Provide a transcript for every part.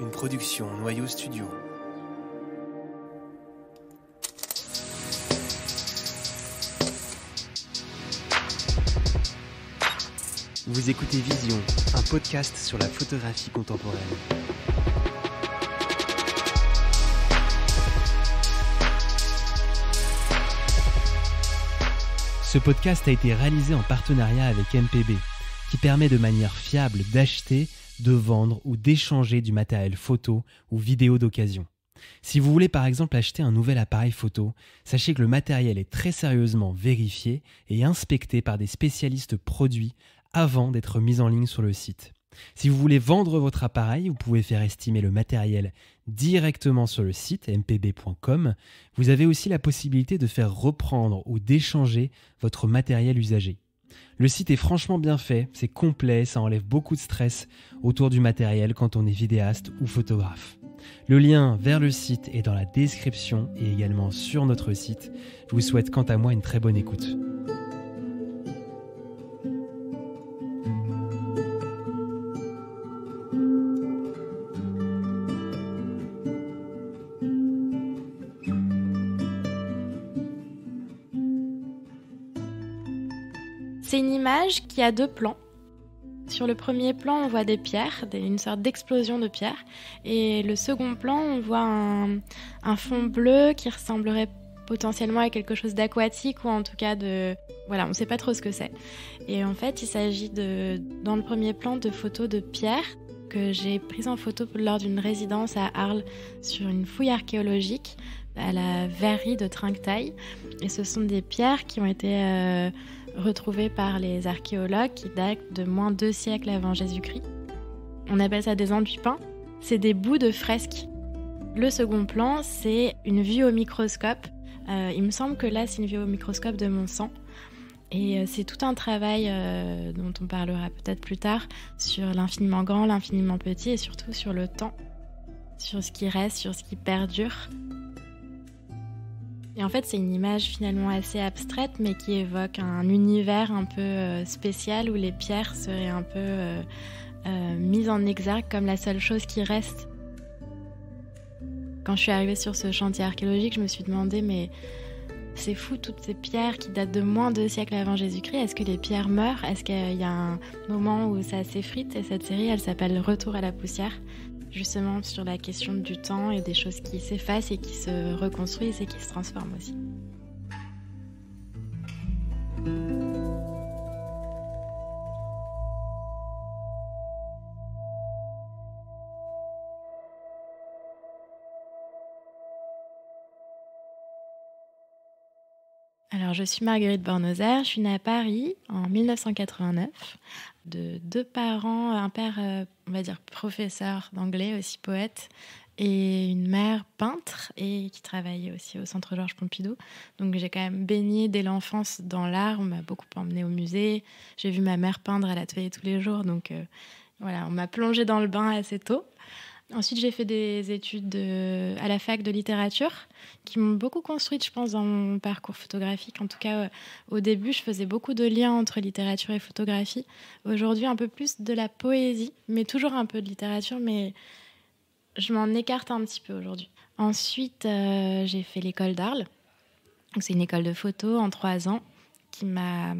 une production Noyau Studio. Vous écoutez Vision, un podcast sur la photographie contemporaine. Ce podcast a été réalisé en partenariat avec MPB, qui permet de manière fiable d'acheter de vendre ou d'échanger du matériel photo ou vidéo d'occasion. Si vous voulez par exemple acheter un nouvel appareil photo, sachez que le matériel est très sérieusement vérifié et inspecté par des spécialistes produits avant d'être mis en ligne sur le site. Si vous voulez vendre votre appareil, vous pouvez faire estimer le matériel directement sur le site mpb.com. Vous avez aussi la possibilité de faire reprendre ou d'échanger votre matériel usagé. Le site est franchement bien fait, c'est complet, ça enlève beaucoup de stress autour du matériel quand on est vidéaste ou photographe. Le lien vers le site est dans la description et également sur notre site. Je vous souhaite quant à moi une très bonne écoute. C'est une image qui a deux plans. Sur le premier plan, on voit des pierres, une sorte d'explosion de pierres. Et le second plan, on voit un, fond bleu qui ressemblerait potentiellement à quelque chose d'aquatique ou en tout cas de... Voilà, on ne sait pas trop ce que c'est. Et en fait, il s'agit de, dans le premier plan de photos de pierres que j'ai prises en photo lors d'une résidence à Arles sur une fouille archéologique à la Verrie de Trinquetail. Et ce sont des pierres qui ont été... Euh, retrouvés par les archéologues qui datent de moins deux siècles avant Jésus-Christ. On appelle ça des enduits C'est des bouts de fresques. Le second plan, c'est une vue au microscope. Euh, il me semble que là, c'est une vue au microscope de mon sang. Et euh, c'est tout un travail euh, dont on parlera peut-être plus tard sur l'infiniment grand, l'infiniment petit et surtout sur le temps, sur ce qui reste, sur ce qui perdure. Et en fait, c'est une image finalement assez abstraite, mais qui évoque un univers un peu euh, spécial où les pierres seraient un peu euh, euh, mises en exergue comme la seule chose qui reste. Quand je suis arrivée sur ce chantier archéologique, je me suis demandé, mais c'est fou, toutes ces pierres qui datent de moins de deux siècles avant Jésus-Christ, est-ce que les pierres meurent Est-ce qu'il y a un moment où ça s'effrite Et cette série, elle s'appelle Retour à la poussière justement sur la question du temps et des choses qui s'effacent et qui se reconstruisent et qui se transforment aussi. Alors, je suis Marguerite Bornozer, je suis née à Paris en 1989, de deux parents, un père, euh, on va dire, professeur d'anglais, aussi poète, et une mère peintre et qui travaillait aussi au Centre Georges Pompidou. Donc j'ai quand même baigné dès l'enfance dans l'art, on m'a beaucoup emmenée au musée, j'ai vu ma mère peindre à la l'atelier tous les jours, donc euh, voilà, on m'a plongée dans le bain assez tôt. Ensuite, j'ai fait des études à la fac de littérature qui m'ont beaucoup construite, je pense, dans mon parcours photographique. En tout cas, euh, au début, je faisais beaucoup de liens entre littérature et photographie. Aujourd'hui, un peu plus de la poésie, mais toujours un peu de littérature, mais je m'en écarte un petit peu aujourd'hui. Ensuite, euh, j'ai fait l'école d'Arles. C'est une école de photo en trois ans qui m'a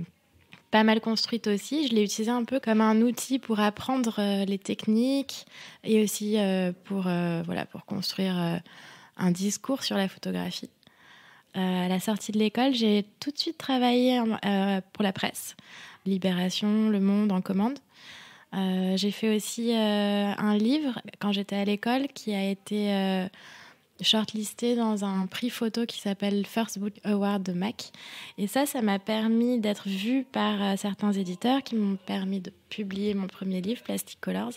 pas mal construite aussi. Je l'ai utilisée un peu comme un outil pour apprendre euh, les techniques et aussi euh, pour, euh, voilà, pour construire un discours sur la photographie. à la sortie de l'école, j'ai tout de suite travaillé pour la presse, Libération, Le Monde en commande. j'ai fait aussi un livre quand j'étais à l'école qui a été shortlistée dans un prix photo qui s'appelle First Book Award de Mac. Et ça, ça m'a permis d'être vue par euh, certains éditeurs qui m'ont permis de publier mon premier livre, Plastic Colors.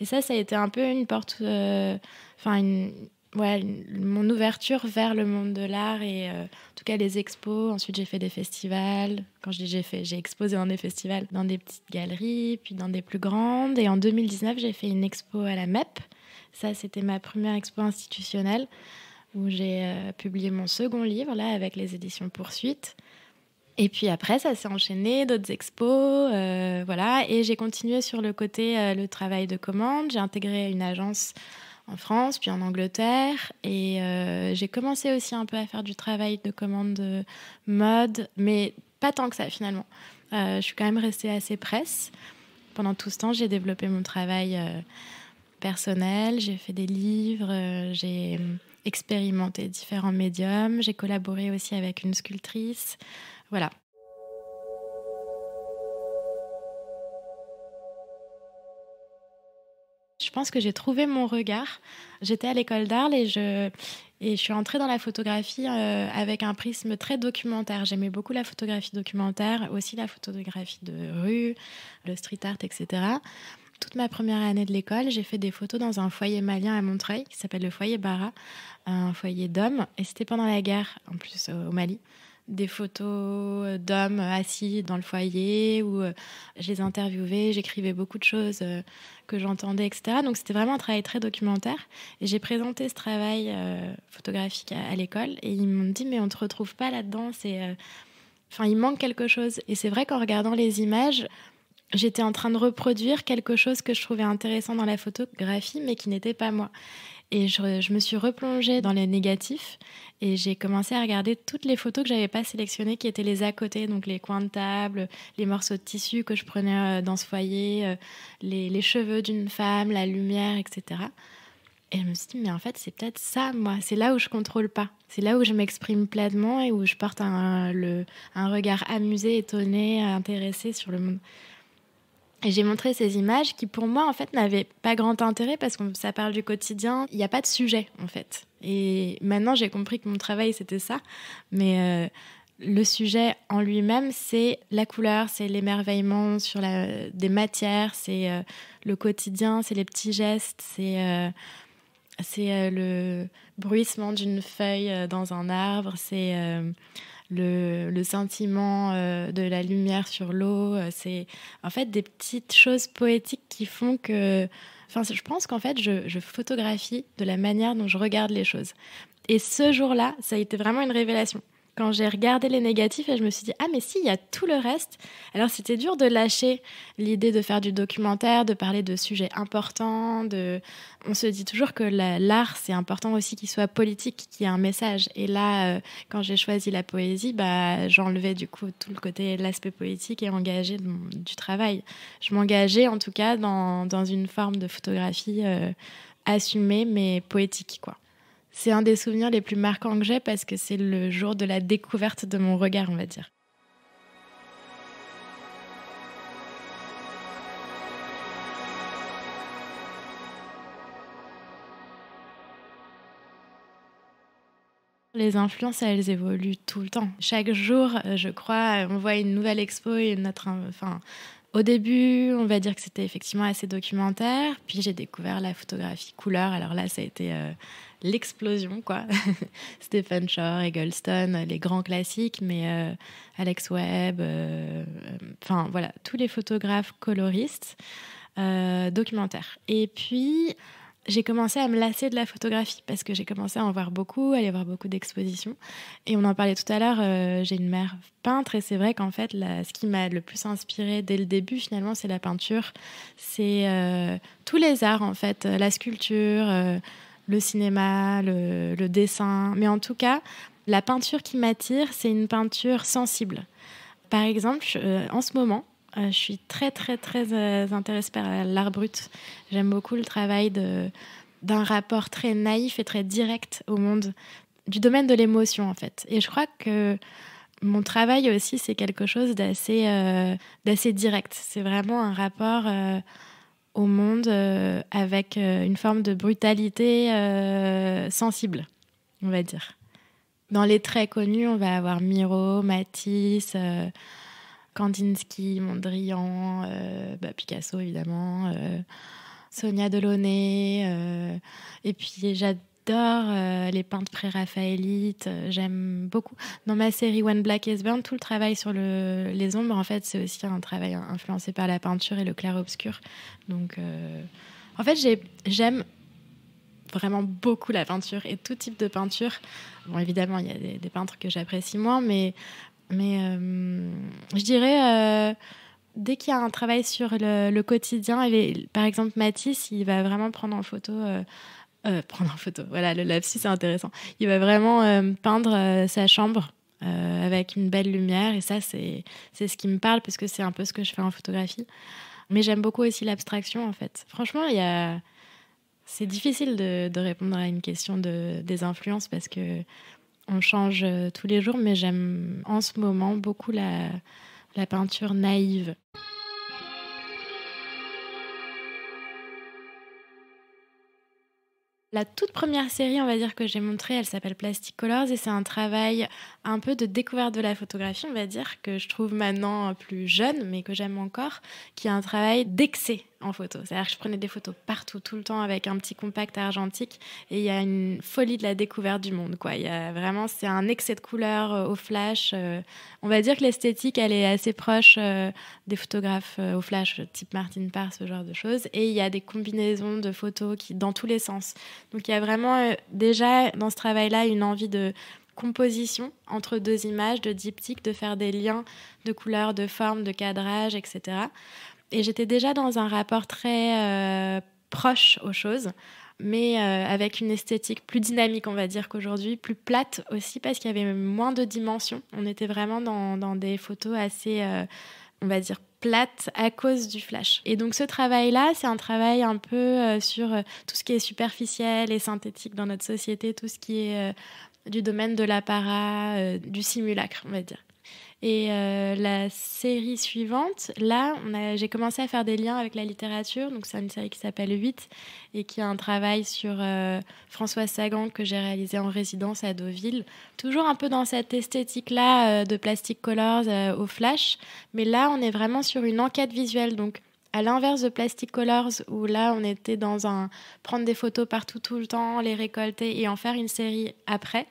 Et ça, ça a été un peu une porte, euh, enfin une, ouais, mon ouverture vers le monde de l'art et euh, en tout cas les expos. Ensuite, j'ai fait des festivals. Quand je dis j'ai fait, j'ai exposé dans des festivals, dans des petites galeries, puis dans des plus grandes. Et en 2019, j'ai fait une expo à la MEP ça, c'était ma première expo institutionnelle où j'ai euh, publié mon second livre, là, avec les éditions Poursuite. Et puis après, ça s'est enchaîné, d'autres expos, euh, voilà. Et j'ai continué sur le côté, euh, le travail de commande. J'ai intégré une agence en France, puis en Angleterre. Et j'ai commencé aussi un peu à faire du travail de commande mode, mais pas tant que ça, finalement. je suis quand même restée assez presse. Pendant tout ce temps, j'ai développé mon travail personnel j'ai fait des livres, euh, j'ai euh, expérimenté différents médiums, j'ai collaboré aussi avec une sculptrice. Voilà. Je pense que j'ai trouvé mon regard. J'étais à l'école d'art et je, suis entrée dans la photographie euh, avec un prisme très documentaire. J'aimais beaucoup la photographie documentaire, aussi la photographie de rue, le street art, etc toute ma première année de l'école, j'ai fait des photos dans un foyer malien à Montreuil qui s'appelle le foyer Bara, un foyer d'hommes. Et c'était pendant la guerre, en plus euh, au Mali. Des photos d'hommes assis dans le foyer où euh, je les interviewais, j'écrivais beaucoup de choses euh, que j'entendais, etc. Donc c'était vraiment un travail très documentaire. Et j'ai présenté ce travail photographique à, l'école et ils m'ont dit mais on ne te retrouve pas là-dedans, c'est... Enfin, il manque quelque chose. Et c'est vrai qu'en regardant les images, j'étais en train de reproduire quelque chose que je trouvais intéressant dans la photographie, mais qui n'était pas moi. Et je, me suis replongée dans les négatifs et j'ai commencé à regarder toutes les photos que j'avais pas sélectionnées, qui étaient les à côté, donc les coins de table, les morceaux de tissu que je prenais euh, dans ce foyer, euh, les, cheveux d'une femme, la lumière, etc. Et je me suis dit, mais en fait, c'est peut-être ça, moi. C'est là où je contrôle pas. C'est là où je m'exprime pleinement et où je porte un, un regard amusé, étonné, intéressé sur le monde. Et j'ai montré ces images qui, pour moi, en fait, n'avaient pas grand intérêt parce que ça parle du quotidien. Il n'y a pas de sujet, en fait. Et maintenant, j'ai compris que mon travail, c'était ça. Mais euh, le sujet en lui-même, c'est la couleur, c'est l'émerveillement sur la, des matières, c'est euh, le quotidien, c'est les petits gestes, c'est... Euh, c'est le bruissement d'une feuille dans un arbre, c'est le, sentiment euh, de la lumière sur l'eau. Euh, c'est en fait des petites choses poétiques qui font que. je pense qu'en fait, je photographie de la manière dont je regarde les choses. Et ce jour-là, ça a été vraiment une révélation quand j'ai regardé les négatifs et je me suis dit ah mais si il y a tout le reste alors c'était dur de lâcher l'idée de faire du documentaire de parler de sujets importants de on se dit toujours que l'art c'est important aussi qu'il soit politique qu'il y ait un message et là euh, quand j'ai choisi la poésie bah j'enlevais du coup tout le côté l'aspect politique et engagé du travail je m'engageais en tout cas dans, une forme de photographie euh, assumée mais poétique quoi c'est un des souvenirs les plus marquants que j'ai parce que c'est le jour de la découverte de mon regard, on va dire. Les influences, elles évoluent tout le temps. Chaque jour, euh, je crois, on voit une nouvelle expo et notre, euh, enfin, au début, on va dire que c'était effectivement assez documentaire. Puis j'ai découvert la photographie couleur. Alors là, ça a été euh, l'explosion, quoi. Stephen Shore, Eggleston, les grands classiques, mais euh, Alex Webb, euh, euh, enfin voilà, tous les photographes coloristes, documentaires. Et puis, j'ai commencé à me lasser de la photographie parce que j'ai commencé à en voir beaucoup, à y avoir beaucoup d'expositions. Et on en parlait tout à l'heure, j'ai une mère peintre et c'est vrai qu'en fait, ce qui m'a le plus inspiré dès le début, finalement, c'est la peinture, c'est tous les arts en fait, la sculpture, le cinéma, le, dessin. Mais en tout cas, la peinture qui m'attire, c'est une peinture sensible. Par exemple, euh, en ce moment, euh, je suis très, très, très euh, intéressée par l'art brut. J'aime beaucoup le travail d'un rapport très naïf et très direct au monde, du domaine de l'émotion, en fait. Et je crois que mon travail aussi, c'est quelque chose d'assez direct. C'est vraiment un rapport au monde euh, avec euh, une forme de brutalité euh, sensible, on va dire. Dans les très connus, on va avoir Miro, Matisse, Kandinsky, Mondrian, bah, Picasso évidemment, Sonia Delaunay. et puis Jade j'adore euh, les peintres pré-raphaélites, euh, j'aime beaucoup. Dans ma série One Black is Burn, tout le travail sur le, les ombres, en fait, c'est aussi un travail influencé par la peinture et le clair-obscur. Donc, euh, en fait, j'aime vraiment beaucoup la peinture et tout type de peinture. Bon, évidemment, il y a des, peintres que j'apprécie moins, mais, mais je dirais dès qu'il y a un travail sur le, quotidien, et par exemple Matisse, il va vraiment prendre en photo euh, prendre en photo. Voilà, le lapsus, c'est intéressant. Il va vraiment euh, peindre euh, sa chambre avec une belle lumière. Et ça, c'est ce qui me parle parce que c'est un peu ce que je fais en photographie. Mais j'aime beaucoup aussi l'abstraction, en fait. Franchement, c'est difficile de, répondre à une question de, des influences parce que on change tous les jours. Mais j'aime en ce moment beaucoup la peinture naïve. La toute première série, on va dire, que j'ai montrée, elle s'appelle Plastic Colors et c'est un travail un peu de découverte de la photographie, on va dire, que je trouve maintenant plus jeune, mais que j'aime encore, qui est un travail d'excès en photo. C'est-à-dire que je prenais des photos partout, tout le temps, avec un petit compact argentique. Et il y a une folie de la découverte du monde. Quoi. Il y a vraiment, c'est un excès de couleurs euh, au flash. Euh, on va dire que l'esthétique, elle est assez proche euh, des photographes au flash, type Martin Parr, ce genre de choses. Et il y a des combinaisons de photos qui, dans tous les sens. Donc il y a vraiment déjà dans ce travail-là une envie de composition entre deux images, de diptyque, de faire des liens de couleurs, de formes, de cadrage, etc. Et j'étais déjà dans un rapport très euh, proche aux choses, mais euh, avec une esthétique plus dynamique, on va dire qu'aujourd'hui, plus plate aussi, parce qu'il y avait moins de dimensions. On était vraiment dans, des photos assez, euh, on va dire, plates à cause du flash. Et donc ce travail-là, c'est un travail un peu sur tout ce qui est superficiel et synthétique dans notre société, tout ce qui est du domaine de l'apparat, du simulacre, on va dire. Et euh, la série suivante, là, j'ai commencé à faire des liens avec la littérature. Donc, c'est une série qui s'appelle 8 et qui a un travail sur euh, François Sagan que j'ai réalisé en résidence à Deauville. Toujours un peu dans cette esthétique-là euh, de Plastic Colors au flash. Mais là, on est vraiment sur une enquête visuelle. Donc, à l'inverse de Plastic Colors, où là on était dans un prendre des photos partout tout le temps, les récolter et en faire une série après.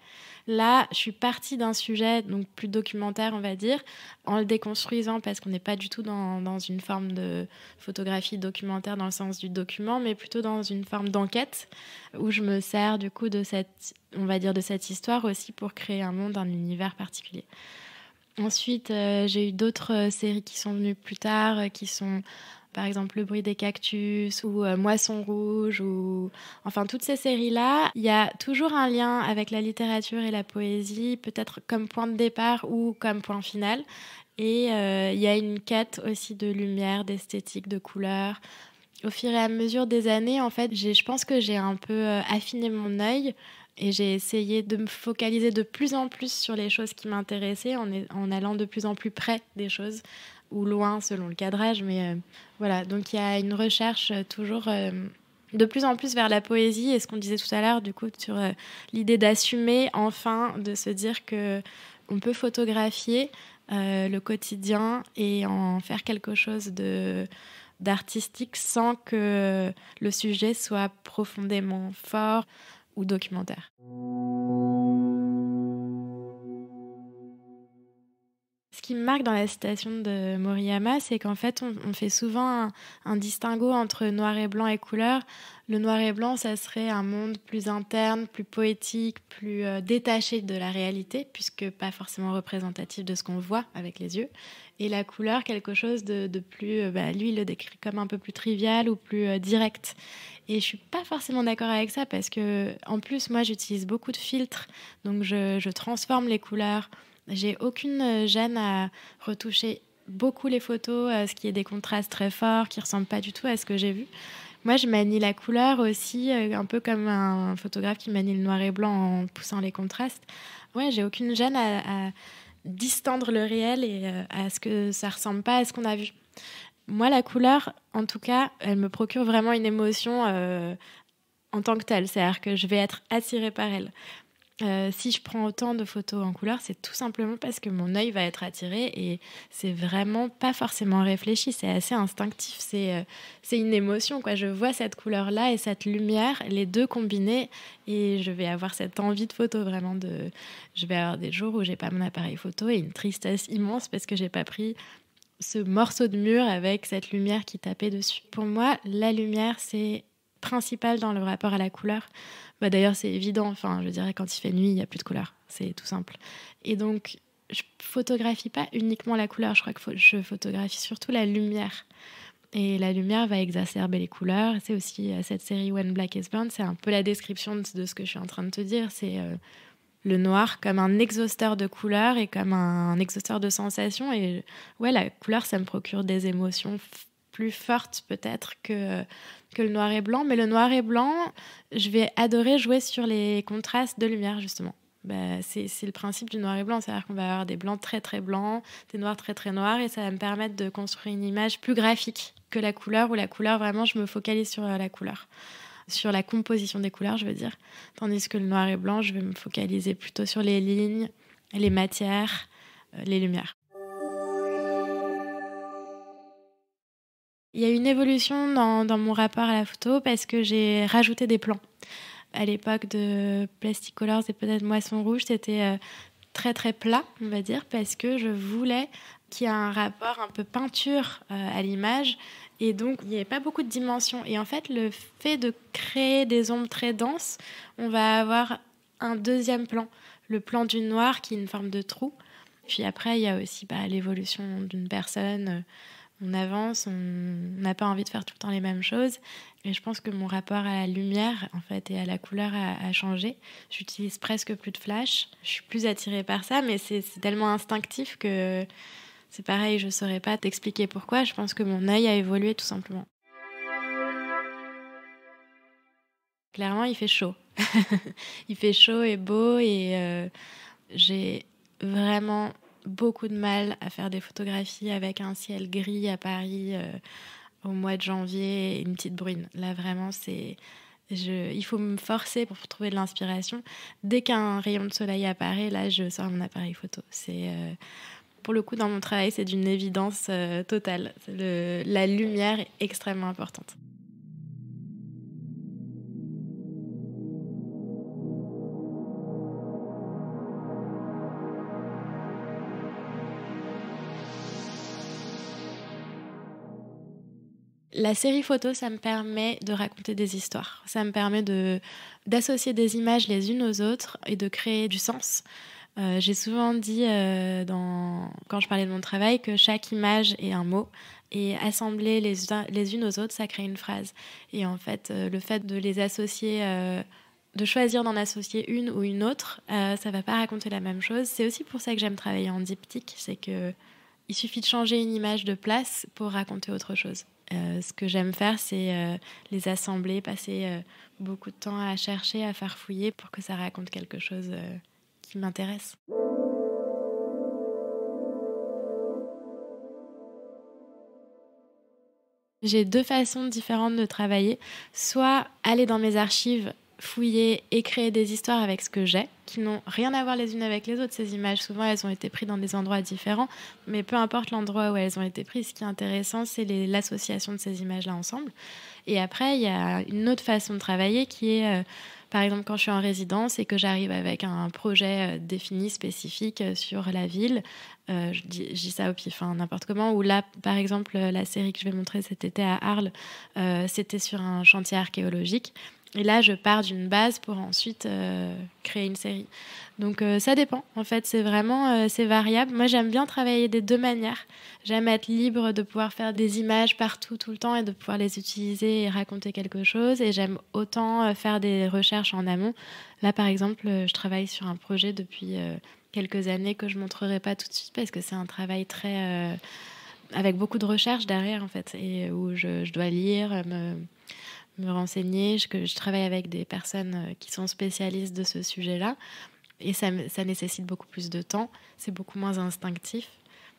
Là, je suis partie d'un sujet donc plus documentaire, on va dire, en le déconstruisant parce qu'on n'est pas du tout dans, une forme de photographie documentaire dans le sens du document, mais plutôt dans une forme d'enquête où je me sers du coup de cette, on va dire, de cette histoire aussi pour créer un monde, un univers particulier. Ensuite, euh, j'ai eu d'autres euh, séries qui sont venues plus tard, euh, qui sont par exemple Le bruit des cactus ou euh, Moisson rouge ou enfin toutes ces séries-là, il y a toujours un lien avec la littérature et la poésie, peut-être comme point de départ ou comme point final. Et euh, il y a une quête aussi de lumière, d'esthétique, de couleur. Au fur et à mesure des années, en fait, je pense que j'ai un peu euh, affiné mon œil et j'ai essayé de me focaliser de plus en plus sur les choses qui m'intéressaient en, allant de plus en plus près des choses ou loin selon le cadrage. Mais euh, voilà, donc il y a une recherche euh, toujours euh, de plus en plus vers la poésie et ce qu'on disait tout à l'heure du coup sur l'idée d'assumer enfin de se dire que on peut photographier le quotidien et en faire quelque chose de d'artistique sans que le sujet soit profondément fort ou documentaire. Ce qui me marque dans la citation de Moriyama, c'est qu'en fait, on, fait souvent un, distinguo entre noir et blanc et couleur. Le noir et blanc, ça serait un monde plus interne, plus poétique, plus euh, détaché de la réalité, puisque pas forcément représentatif de ce qu'on voit avec les yeux. Et la couleur, quelque chose de, plus, euh, bah, lui, il le décrit comme un peu plus trivial ou plus euh, direct. Et je suis pas forcément d'accord avec ça, parce que en plus, moi, j'utilise beaucoup de filtres, donc je, je transforme les couleurs j'ai aucune euh, gêne à retoucher beaucoup les photos, euh, ce qui est des contrastes très forts, qui ressemblent pas du tout à ce que j'ai vu. Moi, je manie la couleur aussi, euh, un peu comme un photographe qui manie le noir et blanc en poussant les contrastes. Ouais, j'ai aucune gêne à, distendre le réel et à ce que ça ressemble pas à ce qu'on a vu. Moi, la couleur, en tout cas, elle me procure vraiment une émotion en tant que telle. C'est-à-dire que je vais être attirée par elle. Euh, si je prends autant de photos en couleur, c'est tout simplement parce que mon œil va être attiré et c'est vraiment pas forcément réfléchi, c'est assez instinctif, c'est euh, c'est une émotion. Quoi. Je vois cette couleur-là et cette lumière, les deux combinés, et je vais avoir cette envie de photo vraiment. De... Je vais avoir des jours où j'ai pas mon appareil photo et une tristesse immense parce que j'ai pas pris ce morceau de mur avec cette lumière qui tapait dessus. Pour moi, la lumière, c'est principal dans le rapport à la couleur. Bah, D'ailleurs, c'est évident. Enfin, je dirais, quand il fait nuit, il n'y a plus de couleur. C'est tout simple. Et donc, je photographie pas uniquement la couleur. Je crois que je photographie surtout la lumière. Et la lumière va exacerber les couleurs. C'est aussi euh, cette série When Black is Burned, c'est un peu la description de ce que je suis en train de te dire. C'est euh, le noir comme un exhausteur de couleurs et comme un exhausteur de sensations. Et ouais, la couleur, ça me procure des émotions plus forte peut-être que, que le noir et blanc. Mais le noir et blanc, je vais adorer jouer sur les contrastes de lumière, justement. Bah, c'est le principe du noir et blanc, c'est-à-dire qu'on va avoir des blancs très très blancs, des noirs très très noirs, et ça va me permettre de construire une image plus graphique que la couleur, où la couleur, vraiment, je me focalise sur euh, la couleur, sur la composition des couleurs, je veux dire. Tandis que le noir et blanc, je vais me focaliser plutôt sur les lignes, les matières, euh, les lumières. Il y a une évolution dans, mon rapport à la photo parce que j'ai rajouté des plans. À l'époque de Colors et peut-être Moisson Rouge, c'était euh, très très plat, on va dire, parce que je voulais qu'il y ait un rapport un peu peinture euh, à l'image. Et donc, il n'y avait pas beaucoup de dimensions. Et en fait, le fait de créer des ombres très denses, on va avoir un deuxième plan, le plan du noir qui est une forme de trou. Puis après, il y a aussi bah, l'évolution d'une personne euh, on avance, on n'a pas envie de faire tout le temps les mêmes choses. Et je pense que mon rapport à la lumière, en fait, et à la couleur a, changé. J'utilise presque plus de flash. Je suis plus attirée par ça, mais c'est tellement instinctif que c'est pareil, je ne saurais pas t'expliquer pourquoi. Je pense que mon œil a évolué tout simplement. Clairement, il fait chaud. il fait chaud et beau et euh, j'ai vraiment beaucoup de mal à faire des photographies avec un ciel gris à Paris euh, au mois de janvier et une petite brune. Là, vraiment, c'est. il faut me forcer pour trouver de l'inspiration. Dès qu'un rayon de soleil apparaît, là, je sors mon appareil photo. C'est. Euh, pour le coup, dans mon travail, c'est d'une évidence euh, totale. la lumière est extrêmement importante. la série photo, ça me permet de raconter des histoires. Ça me permet de d'associer des images les unes aux autres et de créer du sens. Euh, j'ai souvent dit euh, quand je parlais de mon travail que chaque image est un mot et assembler les, les unes aux autres, ça crée une phrase. Et en fait, euh, le fait de les associer, de choisir d'en associer une ou une autre, ça ça va pas raconter la même chose. C'est aussi pour ça que j'aime travailler en diptyque, c'est que il suffit de changer une image de place pour raconter autre chose. Euh, ce que j'aime faire, c'est euh, les assembler, passer euh, beaucoup de temps à chercher, à faire fouiller pour que ça raconte quelque chose qui m'intéresse. J'ai deux façons différentes de travailler. Soit aller dans mes archives fouiller et créer des histoires avec ce que j'ai, qui n'ont rien à voir les unes avec les autres. Ces images, souvent, elles ont été prises dans des endroits différents, mais peu importe l'endroit où elles ont été prises, ce qui est intéressant, c'est l'association de ces images-là ensemble. Et après, il y a une autre façon de travailler qui est, euh, par exemple, quand je suis en résidence et que j'arrive avec un projet euh, défini, spécifique euh, sur la ville, je dis, ça au pif, hein, n'importe comment, ou là, par exemple, la série que je vais montrer cet été à Arles, c'était sur un chantier archéologique. Et là, je pars d'une base pour ensuite euh, créer une série. Donc euh, ça dépend, en fait, c'est vraiment euh, c'est variable. Moi, j'aime bien travailler des deux manières. J'aime être libre de pouvoir faire des images partout, tout le temps, et de pouvoir les utiliser et raconter quelque chose. Et j'aime autant faire des recherches en amont. Là, par exemple, je travaille sur un projet depuis quelques années que je montrerai pas tout de suite parce que c'est un travail très avec beaucoup de recherche derrière, en fait, et où je, je dois lire. Me me renseigner, je, que je travaille avec des personnes euh, qui sont spécialistes de ce sujet-là. Et ça, nécessite beaucoup plus de temps, c'est beaucoup moins instinctif.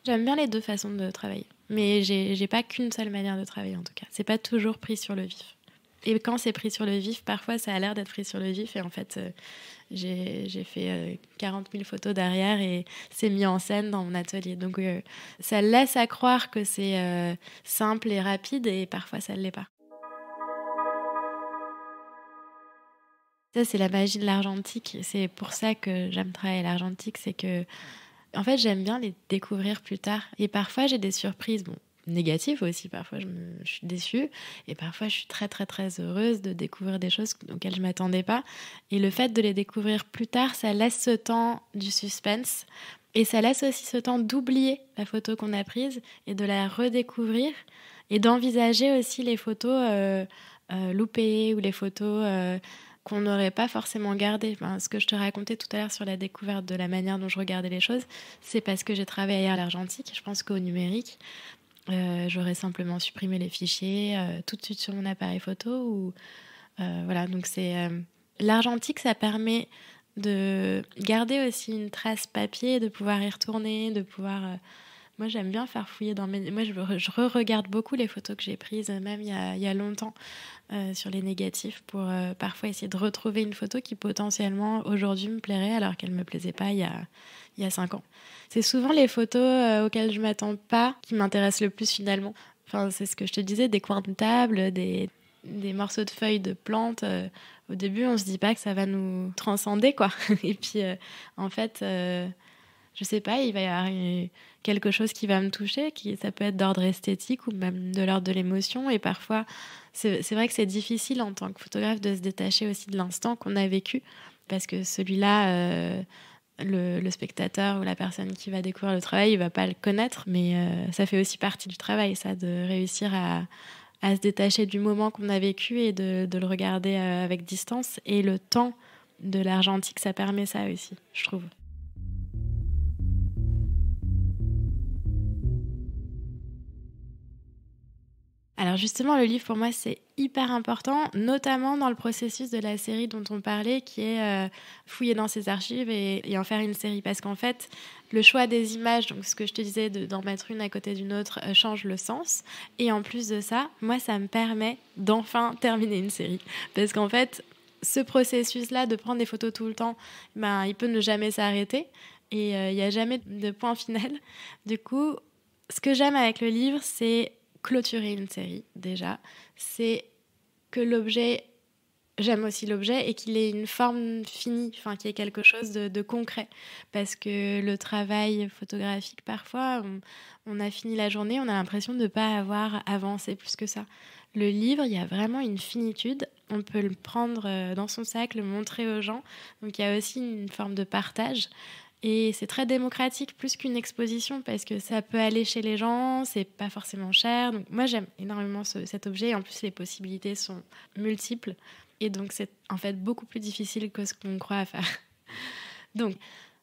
J'aime bien les deux façons de travailler. Mais j'ai pas qu'une seule manière de travailler en tout cas. C'est pas toujours pris sur le vif. Et quand c'est pris sur le vif, parfois ça a l'air d'être pris sur le vif. Et en fait, euh, j'ai fait 40 euh, 000 photos derrière et c'est mis en scène dans mon atelier. Donc ça laisse à croire que c'est simple et rapide et parfois ça ne l'est pas. Ça, c'est la magie de l'argentique. C'est pour ça que j'aime travailler l'argentique. C'est que, en fait, j'aime bien les découvrir plus tard. Et parfois, j'ai des surprises. Bon, négatives aussi. Parfois, je, suis déçue. Et parfois, je suis très, très, très heureuse de découvrir des choses auxquelles je ne m'attendais pas. Et le fait de les découvrir plus tard, ça laisse ce temps du suspense. Et ça laisse aussi ce temps d'oublier la photo qu'on a prise et de la redécouvrir. Et d'envisager aussi les photos euh, euh, loupées ou les photos. Euh, qu'on n'aurait pas forcément gardé. ce que je te racontais tout à l'heure sur la découverte de la manière dont je regardais les choses, c'est parce que j'ai travaillé à l'argentique. Je pense qu'au numérique, euh, j'aurais simplement supprimé les fichiers euh, tout de suite sur mon appareil photo. Euh, voilà, donc c'est l'argentique, ça permet de garder aussi une trace papier, de pouvoir y retourner, de pouvoir moi, j'aime bien faire fouiller dans mes. Moi, je, re-regarde beaucoup les photos que j'ai prises, euh, même il y a, il y a longtemps, euh, sur les négatifs, pour euh, parfois essayer de retrouver une photo qui potentiellement aujourd'hui me plairait, alors qu'elle ne me plaisait pas il y a, il y a cinq ans. C'est souvent les photos auxquelles je m'attends pas qui m'intéressent le plus finalement. Enfin, c'est ce que je te disais, des coins de table, des, des morceaux de feuilles de plantes. au début, on se dit pas que ça va nous transcender, quoi. Et puis, en fait, je je sais pas, il va y avoir quelque chose qui va me toucher, qui ça peut être d'ordre esthétique ou même de l'ordre de l'émotion. Et parfois, c'est vrai que c'est difficile en tant que photographe de se détacher aussi de l'instant qu'on a vécu, parce que celui-là, euh, le, spectateur ou la personne qui va découvrir le travail, il va pas le connaître, mais euh, ça fait aussi partie du travail, ça, de réussir à, à se détacher du moment qu'on a vécu et de, de le regarder euh, avec distance et le temps de l'argentique, ça permet ça aussi, je trouve. Alors justement, le livre pour moi, c'est hyper important, notamment dans le processus de la série dont on parlait, qui est euh, fouiller dans ses archives et, en faire une série. Parce qu'en fait, le choix des images, donc ce que je te disais d'en mettre une à côté d'une autre, euh, change le sens. Et en plus de ça, moi, ça me permet d'enfin terminer une série. Parce qu'en fait, ce processus-là de prendre des photos tout le temps, ben, il peut ne jamais s'arrêter. Et euh, il n'y a jamais de point final. Du coup, ce que j'aime avec le livre, c'est clôturer une série déjà, c'est que l'objet, j'aime aussi l'objet, et qu'il ait une forme finie, enfin qu'il y ait quelque chose de, concret. Parce que le travail photographique, parfois, on, on a fini la journée, on a l'impression de ne pas avoir avancé plus que ça. Le livre, il y a vraiment une finitude. On peut le prendre euh, dans son sac, le montrer aux gens. Donc il y a aussi une forme de partage. Et c'est très démocratique plus qu'une exposition parce que ça peut aller chez les gens, c'est pas forcément cher. Donc moi j'aime énormément cet objet et en plus les possibilités sont multiples et donc c'est en fait beaucoup plus difficile que ce qu'on croit à faire. Donc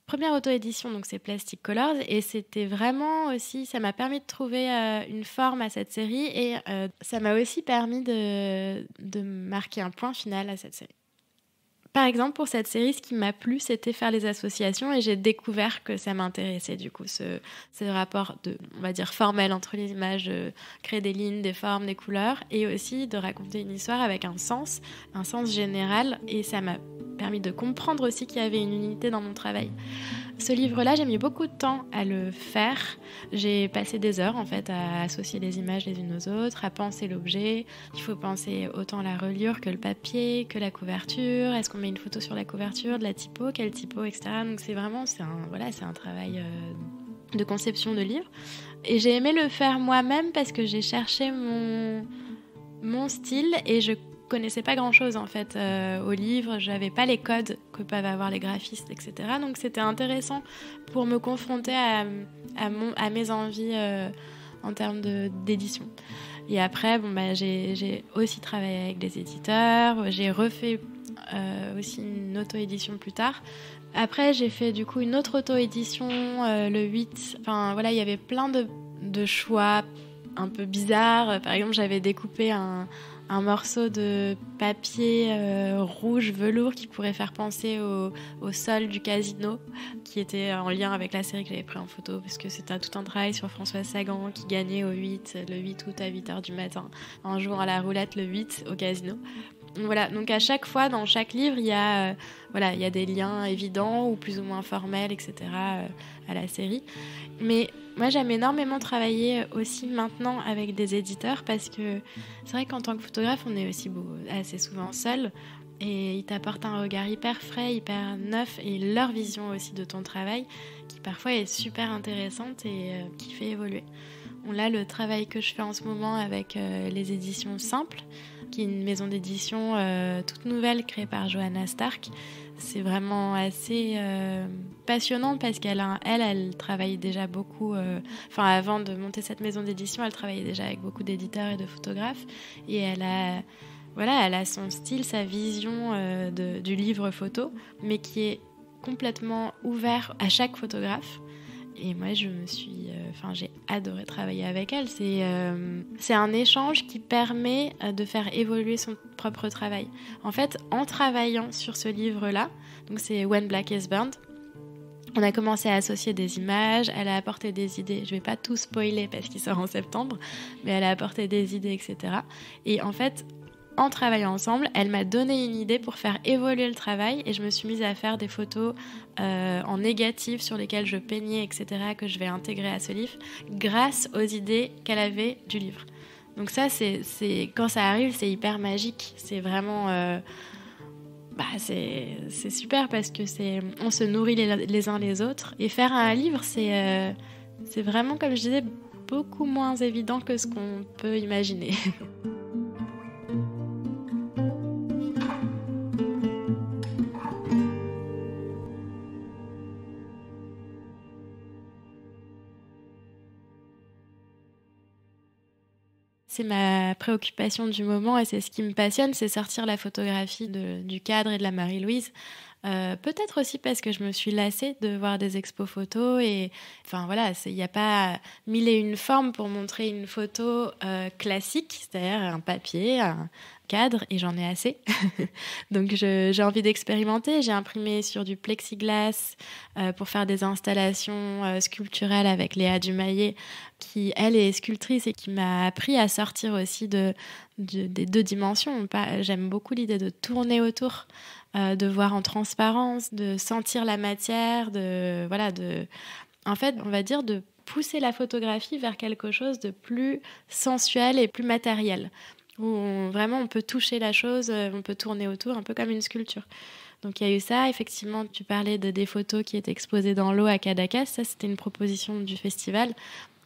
première auto-édition donc c'est Plastic Colors et c'était vraiment aussi ça m'a permis de trouver euh, une forme à cette série et euh, ça m'a aussi permis de, de marquer un point final à cette série. Par exemple, pour cette série, ce qui m'a plu, c'était faire les associations et j'ai découvert que ça m'intéressait, du coup, ce, rapport, de, on va dire, formel entre les images, euh, créer des lignes, des formes, des couleurs, et aussi de raconter une histoire avec un sens, un sens général, et ça m'a permis de comprendre aussi qu'il y avait une unité dans mon travail. Ce livre-là, j'ai mis beaucoup de temps à le faire. J'ai passé des heures en fait à associer les images les unes aux autres, à penser l'objet. Il faut penser autant la reliure que le papier, que la couverture. Est-ce qu'on met une photo sur la couverture, de la typo, quel typo, etc. Donc c'est vraiment, c'est un, voilà, c'est un travail euh, de conception de livre. Et j'ai aimé le faire moi-même parce que j'ai cherché mon mon style et je connaissais pas grand chose en fait euh, au livre, j'avais pas les codes que peuvent avoir les graphistes, etc. Donc c'était intéressant pour me confronter à, à, mon, à mes envies euh, en termes d'édition. Et après, bon, bah, j'ai aussi travaillé avec des éditeurs, j'ai refait euh, aussi une auto-édition plus tard. Après, j'ai fait du coup une autre auto-édition le 8. Enfin voilà, il y avait plein de, de choix un peu bizarres. Par exemple, j'avais découpé un, un morceau de papier euh, rouge velours qui pourrait faire penser au, sol du casino, qui était en lien avec la série que j'avais pris en photo, parce que c'était tout un travail sur François Sagan qui gagnait au 8, le 8 août à 8h du matin, en jouant à la roulette le 8 au casino. Voilà, donc à chaque fois dans chaque livre, il y a, euh, voilà, il y a des liens évidents ou plus ou moins formels, etc. Euh, à la série. Mais moi, j'aime énormément travailler aussi maintenant avec des éditeurs parce que c'est vrai qu'en tant que photographe, on est aussi assez souvent seul et ils t'apportent un regard hyper frais, hyper neuf et leur vision aussi de ton travail qui parfois est super intéressante et euh, qui fait évoluer. On a le travail que je fais en ce moment avec les éditions simples qui est une maison d'édition euh, toute nouvelle créée par Johanna Stark. C'est vraiment assez euh, passionnant parce qu'elle elle, elle travaille déjà beaucoup. Euh, enfin, avant de monter cette maison d'édition, elle travaillait déjà avec beaucoup d'éditeurs et de photographes. Et elle a, voilà, elle a son style, sa vision du livre photo, mais qui est complètement ouvert à chaque photographe. Et moi, je me suis, euh, enfin, j'ai adoré travailler avec elle. C'est, euh, c'est un échange qui permet euh, de faire évoluer son propre travail. En fait, en travaillant sur ce livre-là, donc c'est When Black is Burned, on a commencé à associer des images, elle a apporté des idées. Je vais pas tout spoiler parce qu'il sort en septembre, mais elle a apporté des idées, etc. Et en fait, en travaillant ensemble, elle m'a donné une idée pour faire évoluer le travail et je me suis mise à faire des photos euh, en négatif sur lesquelles je peignais, etc., que je vais intégrer à ce livre grâce aux idées qu'elle avait du livre. Donc ça, c'est quand ça arrive, c'est hyper magique. C'est vraiment... Euh, bah, c'est super parce que c'est on se nourrit les, uns les autres. Et faire un livre, c'est euh, c'est vraiment, comme je disais, beaucoup moins évident que ce qu'on peut imaginer. C'est ma préoccupation du moment et c'est ce qui me passionne, c'est sortir la photographie du cadre et de la Marie-Louise. Euh, peut-être aussi parce que je me suis lassée de voir des expos photos et enfin voilà, il n'y a pas mille et une formes pour montrer une photo euh, classique, c'est-à-dire un papier, un, et j'en ai assez. Donc j'ai envie d'expérimenter. J'ai imprimé sur du plexiglas euh, pour faire des installations sculpturelles euh, sculpturales avec Léa Dumayet qui elle est sculptrice et qui m'a appris à sortir aussi de, des deux dimensions. J'aime beaucoup l'idée de tourner autour. Euh, de voir en transparence, de sentir la matière, de voilà, de en fait, on va dire de pousser la photographie vers quelque chose de plus sensuel et plus matériel où vraiment on peut toucher la chose, euh, on peut tourner autour, un peu comme une sculpture. Donc il y a eu ça, effectivement, tu parlais de, des photos qui étaient exposées dans l'eau à Kadakas, ça c'était une proposition du festival.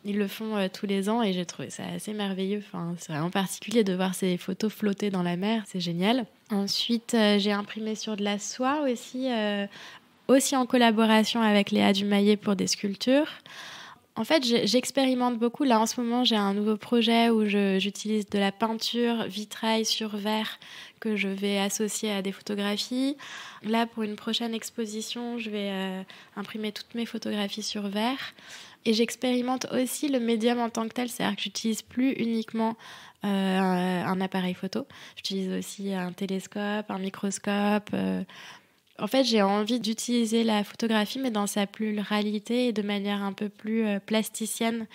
Ils le font euh, tous les ans et j'ai trouvé ça assez merveilleux. c'est vraiment particulier de voir ces photos flotter dans la mer, c'est génial. Ensuite, euh, j'ai imprimé sur de la soie aussi, aussi en collaboration avec Léa Dumayet pour des sculptures. En fait, j'expérimente beaucoup. Là, en ce moment, j'ai un nouveau projet où j'utilise de la peinture vitrail sur verre que je vais associer à des photographies. Là, pour une prochaine exposition, je vais euh, imprimer toutes mes photographies sur verre. Et j'expérimente aussi le médium en tant que tel, c'est-à-dire que j'utilise plus uniquement euh, un, appareil photo, j'utilise aussi un télescope, un microscope. Euh, en fait, j'ai envie d'utiliser la photographie, mais dans sa pluralité et de manière un peu plus euh, plasticienne,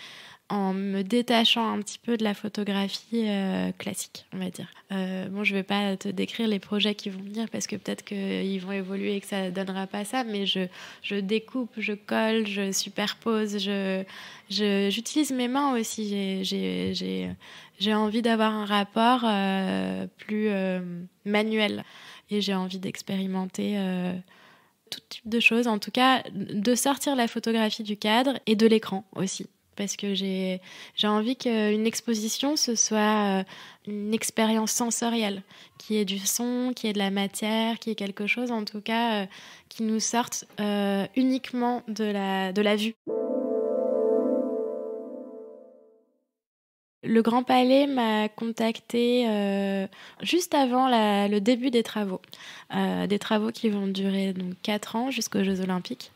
en me détachant un petit peu de la photographie euh, classique, on va dire. Euh, bon, je vais pas te décrire les projets qui vont venir parce que peut-être qu'ils vont évoluer et que ça donnera pas ça, mais je, découpe, je colle, je superpose, je, j'utilise mes mains aussi. J'ai, envie d'avoir un rapport euh, plus manuel et j'ai envie d'expérimenter euh, tout type de choses. En tout cas, de sortir la photographie du cadre et de l'écran aussi. Parce que j'ai envie qu'une exposition, ce soit euh, une expérience sensorielle, qui ait du son, qui ait de la matière, qui ait quelque chose, en tout cas, euh, qui nous sorte uniquement de la vue. Le Grand Palais m'a contacté euh, juste avant le début des travaux, euh, des travaux qui vont durer donc 4 ans jusqu'aux Jeux Olympiques.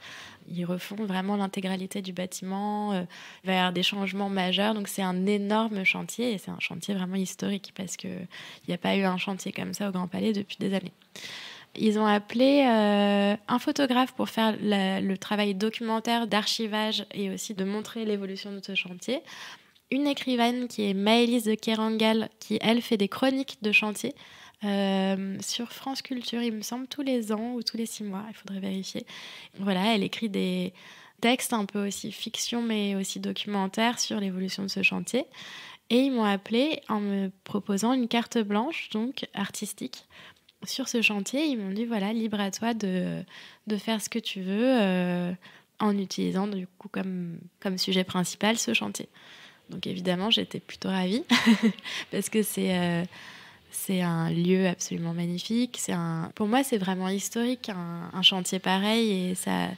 Ils refont vraiment l'intégralité du bâtiment, euh, vers des changements majeurs, donc c'est un énorme chantier et c'est un chantier vraiment historique parce qu'il n'y a pas eu un chantier comme ça au Grand Palais depuis des années. Ils ont appelé un photographe pour faire le travail documentaire d'archivage et aussi de montrer l'évolution de ce chantier une écrivaine qui est Maëlys de Kerangal, qui elle fait des chroniques de chantier euh, sur France Culture, il me semble, tous les ans ou tous les six mois, il faudrait vérifier. Voilà, elle écrit des textes un peu aussi fiction, mais aussi documentaire sur l'évolution de ce chantier. Et ils m'ont appelé en me proposant une carte blanche, donc artistique, sur ce chantier. Ils m'ont dit voilà, libre à toi de, de faire ce que tu veux euh, en utilisant du coup comme, comme sujet principal ce chantier. Donc évidemment, j'étais plutôt ravie parce que euh, c'est un lieu absolument magnifique. un, pour moi, c'est vraiment historique un, chantier pareil et ça,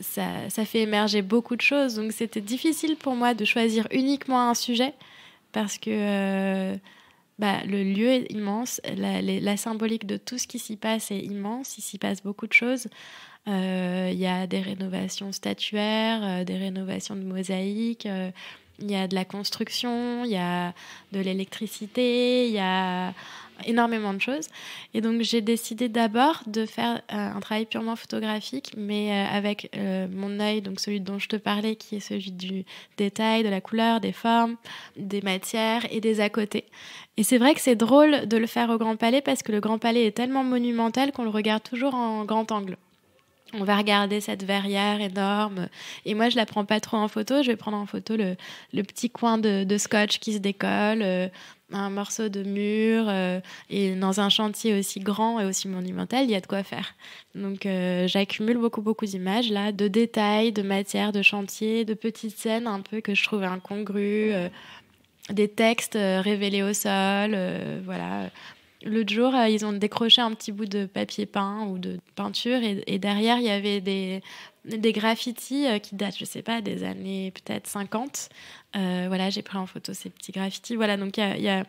ça, fait émerger beaucoup de choses. Donc c'était difficile pour moi de choisir uniquement un sujet parce que euh, bah, le lieu est immense, la, symbolique de tout ce qui s'y passe est immense. Il s'y passe beaucoup de choses. Euh, il y a des rénovations statuaires, des rénovations de mosaïques il y a de la construction, il y a de l'électricité, il y a énormément de choses. Et donc j'ai décidé d'abord de faire euh, un travail purement photographique, mais euh, avec euh, mon œil, donc celui dont je te parlais, qui est celui du détail, de la couleur, des formes, des matières et des à côté. Et c'est vrai que c'est drôle de le faire au Grand Palais parce que le Grand Palais est tellement monumental qu'on le regarde toujours en grand angle on va regarder cette verrière énorme. Et moi, je la prends pas trop en photo. Je vais prendre en photo le, petit coin de, scotch qui se décolle, euh, un morceau de mur. Euh, et dans un chantier aussi grand et aussi monumental, il y a de quoi faire. Donc, euh, j'accumule beaucoup, beaucoup d'images là, de détails, de matières, de chantiers, de petites scènes un peu que je trouve incongrues des textes révélés au sol, voilà, L'autre jour, euh, ils ont décroché un petit bout de papier peint ou de peinture et, derrière, il y avait des, des graffitis euh, qui datent, je sais pas, des années peut-être 50. Euh, voilà, j'ai pris en photo ces petits graffitis. Voilà, donc il y a,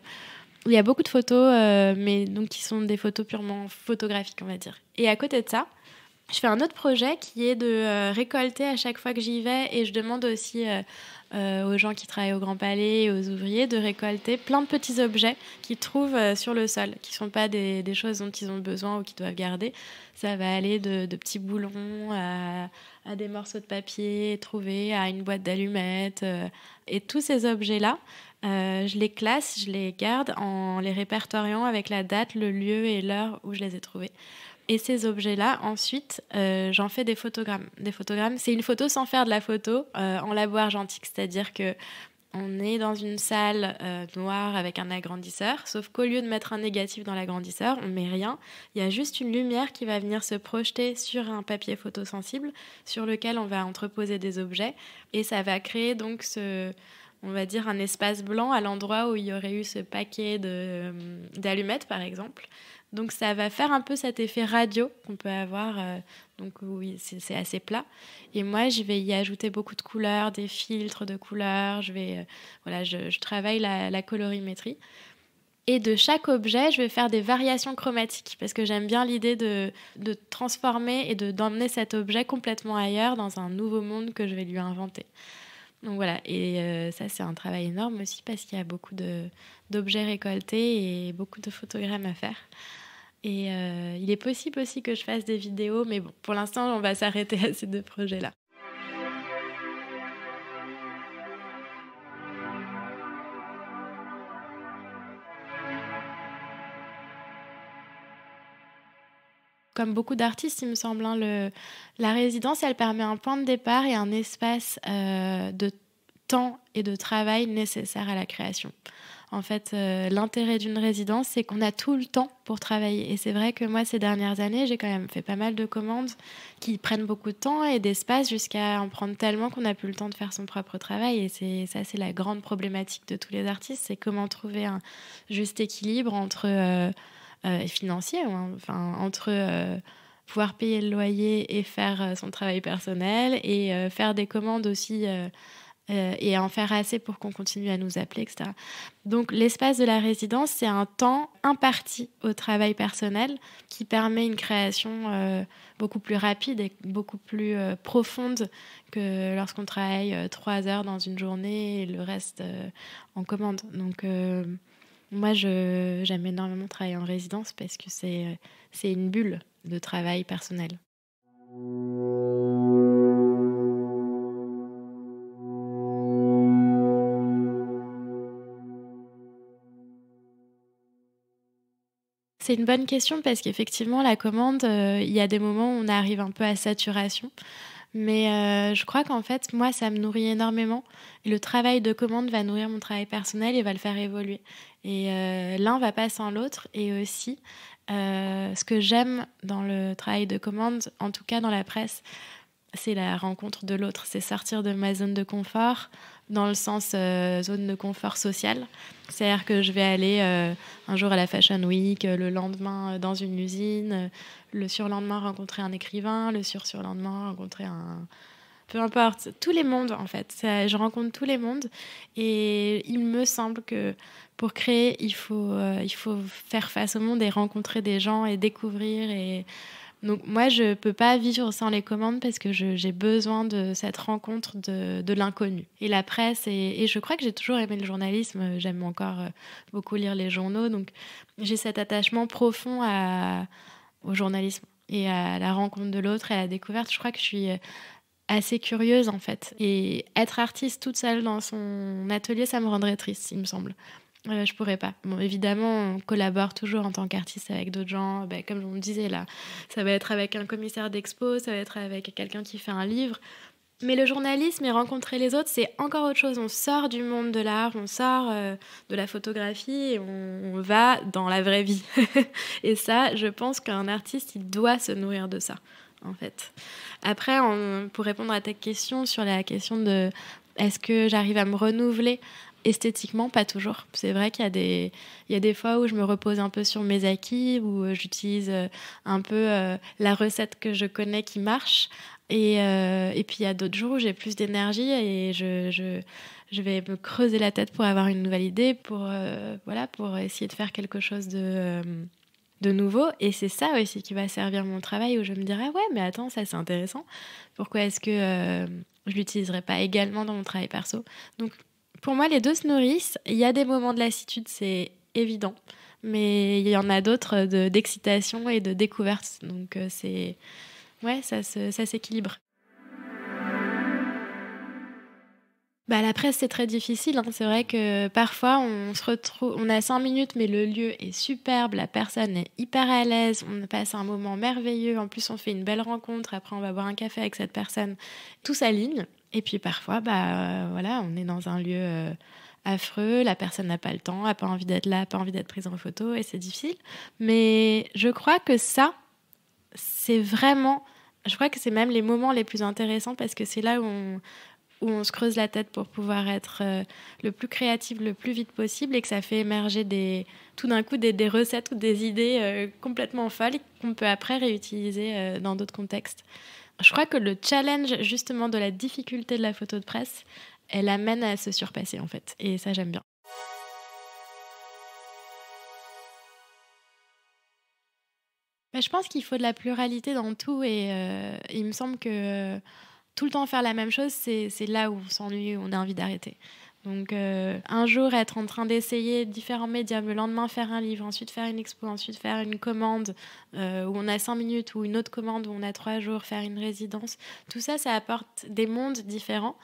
y a, beaucoup de photos, mais donc qui sont des photos purement photographiques, on va dire. Et à côté de ça, je fais un autre projet qui est de euh, récolter à chaque fois que j'y vais et je demande aussi euh, euh, aux gens qui travaillent au Grand Palais et aux ouvriers de récolter plein de petits objets qu'ils trouvent sur le sol, qui ne sont pas des, choses dont ils ont besoin ou qu'ils doivent garder. Ça va aller de, petits boulons à, des morceaux de papier trouvés, à une boîte d'allumettes. et tous ces objets-là, je les classe, je les garde en les répertoriant avec la date, le lieu et l'heure où je les ai trouvés. Et ces objets-là, ensuite, euh, j'en fais des photogrammes. Des photogrammes, c'est une photo sans faire de la photo euh, en labo argentique, c'est-à-dire que on est dans une salle euh, noire avec un agrandisseur, sauf qu'au lieu de mettre un négatif dans l'agrandisseur, on met rien. Il y a juste une lumière qui va venir se projeter sur un papier photosensible sur lequel on va entreposer des objets et ça va créer donc ce on va dire un espace blanc à l'endroit où il y aurait eu ce paquet d'allumettes par exemple. Donc ça va faire un peu cet effet radio qu'on peut avoir. Euh, donc oui, c'est assez plat. Et moi, je vais y ajouter beaucoup de couleurs, des filtres de couleurs. Je vais, euh, voilà, je, travaille la, colorimétrie. Et de chaque objet, je vais faire des variations chromatiques parce que j'aime bien l'idée de, transformer et d'emmener cet objet complètement ailleurs dans un nouveau monde que je vais lui inventer. Donc voilà, et euh, ça c'est un travail énorme aussi parce qu'il y a beaucoup d'objets récoltés et beaucoup de photogrammes à faire. Et euh, il est possible aussi que je fasse des vidéos, mais pour l'instant, on va s'arrêter à ces deux projets-là. comme beaucoup d'artistes, il me semble, hein, le, la résidence, elle permet un point de départ et un espace euh, de temps et de travail nécessaire à la création. En fait, euh, l'intérêt d'une résidence, c'est qu'on a tout le temps pour travailler. Et c'est vrai que moi, ces dernières années, j'ai quand même fait pas mal de commandes qui prennent beaucoup de temps et d'espace jusqu'à en prendre tellement qu'on n'a plus le temps de faire son propre travail. Et c'est ça, c'est la grande problématique de tous les artistes, c'est comment trouver un juste équilibre entre... Euh, euh, financier, enfin, entre euh, pouvoir payer le loyer et faire euh, son travail personnel et faire des commandes aussi et en faire assez pour qu'on continue à nous appeler, etc. Donc l'espace de la résidence, c'est un temps imparti au travail personnel qui permet une création beaucoup plus rapide et beaucoup plus profonde que lorsqu'on travaille trois heures dans une journée et le reste en commande. Donc moi, j'aime énormément travailler en résidence parce que euh, c'est une bulle de travail personnel. C'est une bonne question parce qu'effectivement, la commande, euh, il y a des moments où on arrive un peu à saturation. Mais euh, je crois qu'en fait, moi, ça me nourrit énormément. le travail de commande va nourrir mon travail personnel et va le faire évoluer. Et euh, l'un va pas sans l'autre. Et aussi, euh, ce que j'aime dans le travail de commande, en tout cas dans la presse, c'est la rencontre de l'autre. C'est sortir de ma zone de confort, dans le sens euh, zone de confort social. C'est-à-dire que je vais aller euh, un jour à la Fashion Week, euh, le lendemain dans une usine, le surlendemain rencontrer un écrivain, le sur-surlendemain rencontrer un... Peu importe, tous les mondes en fait. je rencontre tous les mondes et il me semble que pour créer, il faut, il faut faire face au monde et rencontrer des gens et découvrir et donc moi, je ne peux pas vivre sans les commandes parce que j'ai besoin de cette rencontre de, l'inconnu. Et la presse, et, je crois que j'ai toujours aimé le journalisme, j'aime encore euh, beaucoup lire les journaux, donc j'ai cet attachement profond au journalisme et à la rencontre de l'autre et à la découverte. Je crois que je suis euh, assez curieuse en fait. Et être artiste toute seule dans son atelier, ça me rendrait triste, il me semble. Je euh, je pourrais pas. évidemment, on collabore toujours en tant qu'artiste avec d'autres gens. Ben, comme on disait là, ça va être avec un commissaire d'expo, ça va être avec quelqu'un qui fait un livre. Mais le journalisme et rencontrer les autres, c'est encore autre chose. On sort du monde de l'art, on sort euh, de la photographie, et on, va dans la vraie vie. et ça, je pense qu'un artiste, il doit se nourrir de ça. En fait. Après, on, pour répondre à ta question sur la question de est-ce que j'arrive à me renouveler esthétiquement, pas toujours. C'est vrai qu'il y, a des, il y des fois où je me repose un peu sur mes acquis, où euh, j'utilise euh, un peu euh, la recette que je connais qui marche. Et, puis il y a d'autres jours où j'ai plus d'énergie et je, je, vais me creuser la tête pour avoir une nouvelle idée, pour, voilà, pour essayer de faire quelque chose de... de nouveau. Et c'est ça aussi qui va servir mon travail où je me dirais, ouais, mais attends, ça c'est intéressant. Pourquoi est-ce que je l'utiliserai pas également dans mon travail perso Donc pour moi, les deux se nourrissent. Il y a des moments de lassitude, c'est évident, mais il y en a d'autres euh, d'excitation et de découverte. Donc, euh, c'est. Ouais, ça s'équilibre. bah, La presse, c'est très difficile. Hein. C'est vrai que parfois, on se retrouve, on a cinq minutes, mais le lieu est superbe, la personne est hyper à l'aise, on passe un moment merveilleux. En plus, on fait une belle rencontre. Après, on va boire un café avec cette personne. Tout s'aligne. Et puis parfois, bah, euh, voilà, on est dans un lieu euh, affreux, la personne n'a pas le temps, n'a pas envie d'être là, n'a pas envie d'être prise en photo, et c'est difficile. Mais je crois que ça, c'est vraiment je crois que c'est même les moments les plus intéressants parce que c'est là où on, où on se creuse la tête pour pouvoir être euh, le plus créatif le plus vite possible et que ça fait émerger des, tout d'un coup des, recettes ou des idées euh, complètement folles qu'on peut après réutiliser euh, dans d'autres contextes. Je crois que le challenge justement de la difficulté de la photo de presse, elle amène à se surpasser en fait. Et ça j'aime bien. Bah, je pense qu'il faut de la pluralité dans tout et il me semble que tout le temps faire la même chose, c'est là où on s'ennuie, on a envie d'arrêter. Donc euh, un jour être en train d'essayer différents médias, le lendemain faire un livre, ensuite faire une expo, ensuite faire une commande euh, où on a cinq minutes ou une autre commande où on a trois jours, faire une résidence, tout ça, ça apporte des mondes différents.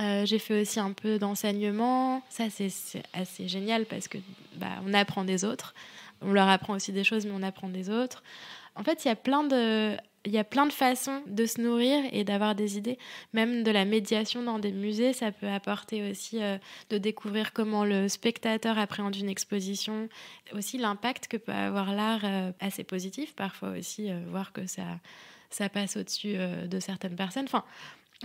Euh, j'ai fait aussi un peu d'enseignement, ça c'est assez génial parce que bah, on apprend des autres, on leur apprend aussi des choses mais on apprend des autres. En fait il y a plein de il y a plein de façons de se nourrir et d'avoir des idées. Même de la médiation dans des musées, ça peut apporter aussi euh, de découvrir comment le spectateur appréhende une exposition, aussi l'impact que peut avoir l'art euh, assez positif, parfois aussi euh, voir que ça, ça passe au-dessus de certaines personnes. Enfin,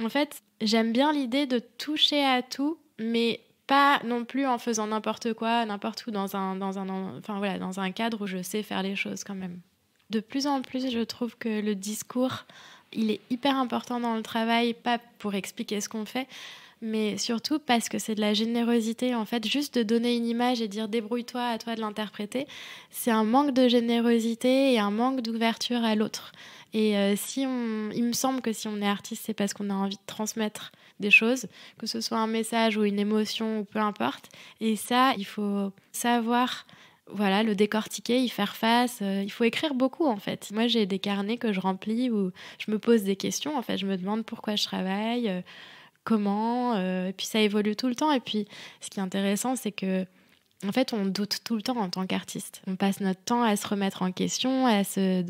en fait, j'aime bien l'idée de toucher à tout, mais pas non plus en faisant n'importe quoi, n'importe où, dans un, dans, un, enfin, voilà, dans un cadre où je sais faire les choses quand même de plus en plus, je trouve que le discours, il est hyper important dans le travail, pas pour expliquer ce qu'on fait, mais surtout parce que c'est de la générosité. En fait, juste de donner une image et dire débrouille-toi, à toi de l'interpréter, c'est un manque de générosité et un manque d'ouverture à l'autre. Et euh, si on, il me semble que si on est artiste, c'est parce qu'on a envie de transmettre des choses, que ce soit un message ou une émotion ou peu importe. Et ça, il faut savoir voilà, le décortiquer, y faire face. Euh, il faut écrire beaucoup en fait. Moi, j'ai des carnets que je remplis où je me pose des questions. En fait, je me demande pourquoi je travaille, euh, comment. Euh, et puis ça évolue tout le temps. Et puis, ce qui est intéressant, c'est que en fait, on doute tout le temps en tant qu'artiste. On passe notre temps à se remettre en question, à se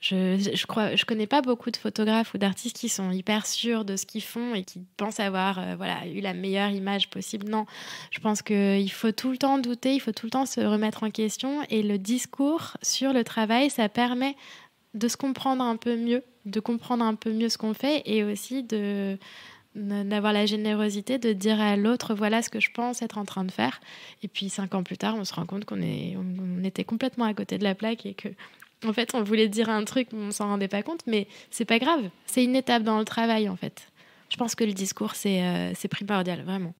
je, je crois, je connais pas beaucoup de photographes ou d'artistes qui sont hyper sûrs de ce qu'ils font et qui pensent avoir euh, voilà eu la meilleure image possible. Non, je pense qu'il faut tout le temps douter, il faut tout le temps se remettre en question et le discours sur le travail, ça permet de se comprendre un peu mieux, de comprendre un peu mieux ce qu'on fait et aussi de d'avoir la générosité de dire à l'autre voilà ce que je pense être en train de faire et puis cinq ans plus tard on se rend compte qu'on était complètement à côté de la plaque et que en fait, on voulait dire un truc, on s'en rendait pas compte, mais c'est pas grave. C'est une étape dans le travail, en fait. Je pense que le discours, c'est euh, primordial, vraiment.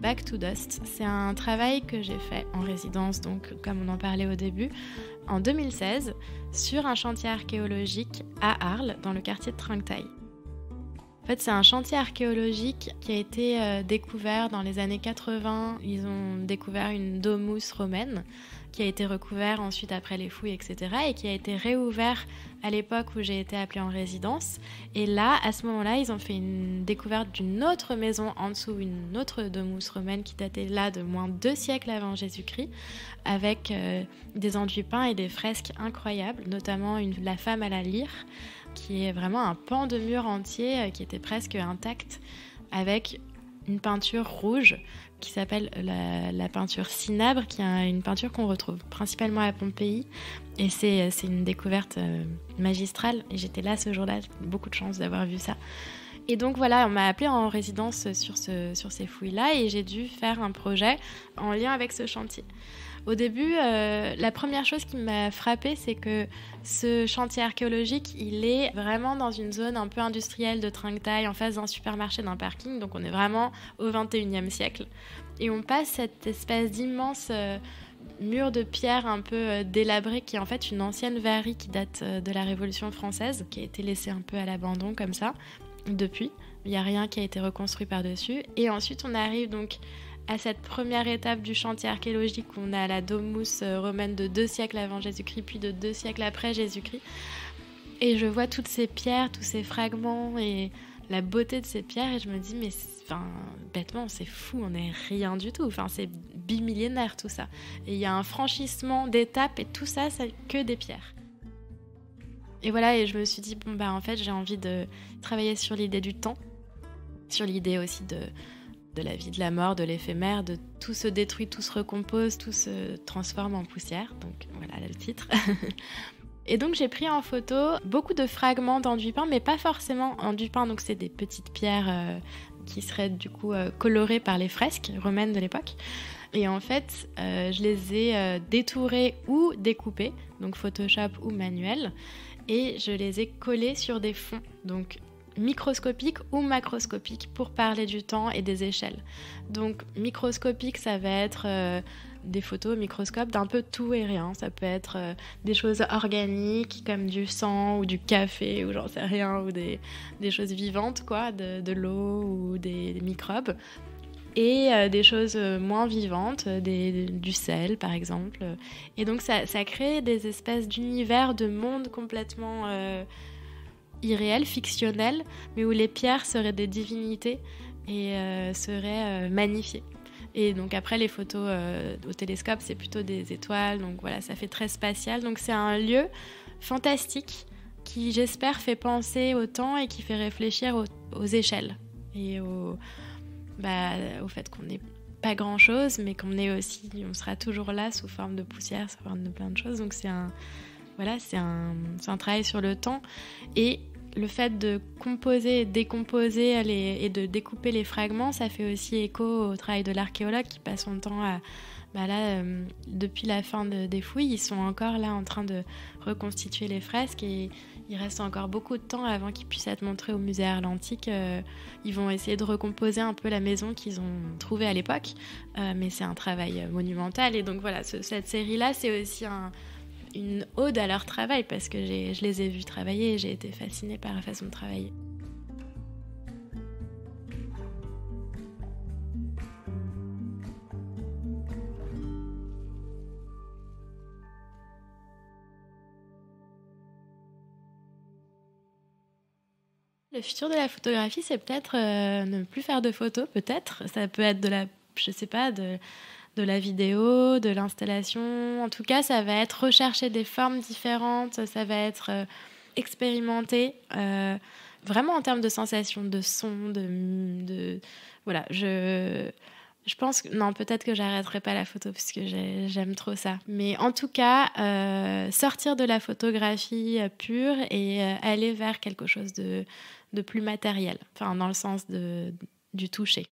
Back to Dust, c'est un travail que j'ai fait en résidence, donc comme on en parlait au début, en 2016, sur un chantier archéologique à Arles, dans le quartier de Trinquetaille. En fait, c'est un chantier archéologique qui a été euh, découvert dans les années 80. Ils ont découvert une domus romaine qui a été recouverte ensuite après les fouilles, etc. et qui a été réouvert à l'époque où j'ai été appelée en résidence. Et là, à ce moment-là, ils ont fait une découverte d'une autre maison en dessous, une autre domus romaine qui datait là de moins deux siècles avant Jésus-Christ, avec euh, des enduits peints et des fresques incroyables, notamment une, la femme à la lyre qui est vraiment un pan de mur entier euh, qui était presque intact avec une peinture rouge qui s'appelle la, peinture cinabre, qui est une peinture qu'on retrouve principalement à Pompéi. Et c'est euh, une découverte euh, magistrale. Et j'étais là ce jour-là, beaucoup de chance d'avoir vu ça. Et donc voilà, on m'a appelé en résidence sur, sur ces fouilles-là et j'ai dû faire un projet en lien avec ce chantier. Au début, euh, la première chose qui m'a frappée, c'est que ce chantier archéologique, il est vraiment dans une zone un peu industrielle de taille en face d'un supermarché, d'un parking. Donc on est vraiment au 21e siècle. Et on passe cette espèce d'immense... Euh, mur de pierre un peu euh, délabré qui est en fait une ancienne varie qui date de la Révolution française, qui a été laissée un peu à l'abandon comme ça depuis. Il n'y a rien qui a été reconstruit par-dessus. Et ensuite on arrive donc à cette première étape du chantier archéologique. où On a la Domus euh, romaine de deux siècles avant Jésus-Christ, puis de deux siècles après Jésus-Christ. Et je vois toutes ces pierres, tous ces fragments et la beauté de ces pierres et je me dis mais enfin bêtement c'est fou on n'est rien du tout enfin c'est bimillénaire tout ça et il y a un franchissement d'étapes et tout ça c'est que des pierres et voilà et je me suis dit bon bah en fait j'ai envie de travailler sur l'idée du temps sur l'idée aussi de de la vie, de la mort, de l'éphémère, de tout se détruit, tout se recompose, tout se transforme en poussière. Donc voilà le titre. Et donc j'ai pris en photo beaucoup de fragments d'enduit peint, mais pas forcément enduit peint, donc c'est des petites pierres euh, qui seraient du coup euh, colorées par les fresques romaines de l'époque. Et en fait, euh, je les ai détourées ou découpées, donc Photoshop ou manuel, et je les ai collées sur des fonds, donc microscopique ou macroscopique pour parler du temps et des échelles. Donc microscopique, ça va être euh, des photos au microscope d'un peu tout et rien. Ça peut être euh, des choses organiques comme du sang ou du café ou j'en sais rien, ou des, choses vivantes, quoi, de, l'eau ou des, microbes. Et euh, des choses moins vivantes, du sel par exemple. Et donc ça, ça crée des espèces d'univers, de mondes complètement irréel, fictionnel, mais où les pierres seraient des divinités et euh, seraient euh, magnifiées. Et donc après les photos euh, au télescope, c'est plutôt des étoiles, donc voilà, ça fait très spatial. Donc c'est un lieu fantastique qui j'espère fait penser au temps et qui fait réfléchir aux, échelles et au, bah, au fait qu'on n'est pas grand chose, mais qu'on est aussi, on sera toujours là sous forme de poussière, sous forme de plein de choses. Donc c'est un, voilà, c'est un, un, travail sur le temps et le fait de composer décomposer et de découper les fragments, ça fait aussi écho au travail de l'archéologue qui passe son temps à... Bah là, euh, depuis la fin des fouilles, ils sont encore là en train de reconstituer les fresques et il reste encore beaucoup de temps avant qu'ils puissent être montrés au musée Arlantique. Euh, ils vont essayer de recomposer un peu la maison qu'ils ont trouvée à l'époque, euh, mais c'est un travail monumental. Et donc voilà, cette série-là, c'est aussi un, une ode à leur travail parce que je les ai vus travailler et j'ai été fascinée par la façon de travailler. Le futur de la photographie, c'est peut-être euh, ne plus faire de photos, peut-être. Ça peut être de la, je sais pas, de de la vidéo, de l'installation. En tout cas, ça va être rechercher des formes différentes, ça va être euh, expérimenter euh, vraiment en termes de sensations, de son, de, voilà. Je je pense que non, peut-être que j'arrêterai pas la photo puisque j'aime trop ça. Mais en tout cas, euh, sortir de la photographie pure et aller vers quelque chose de, de plus matériel, enfin dans le sens de, du toucher.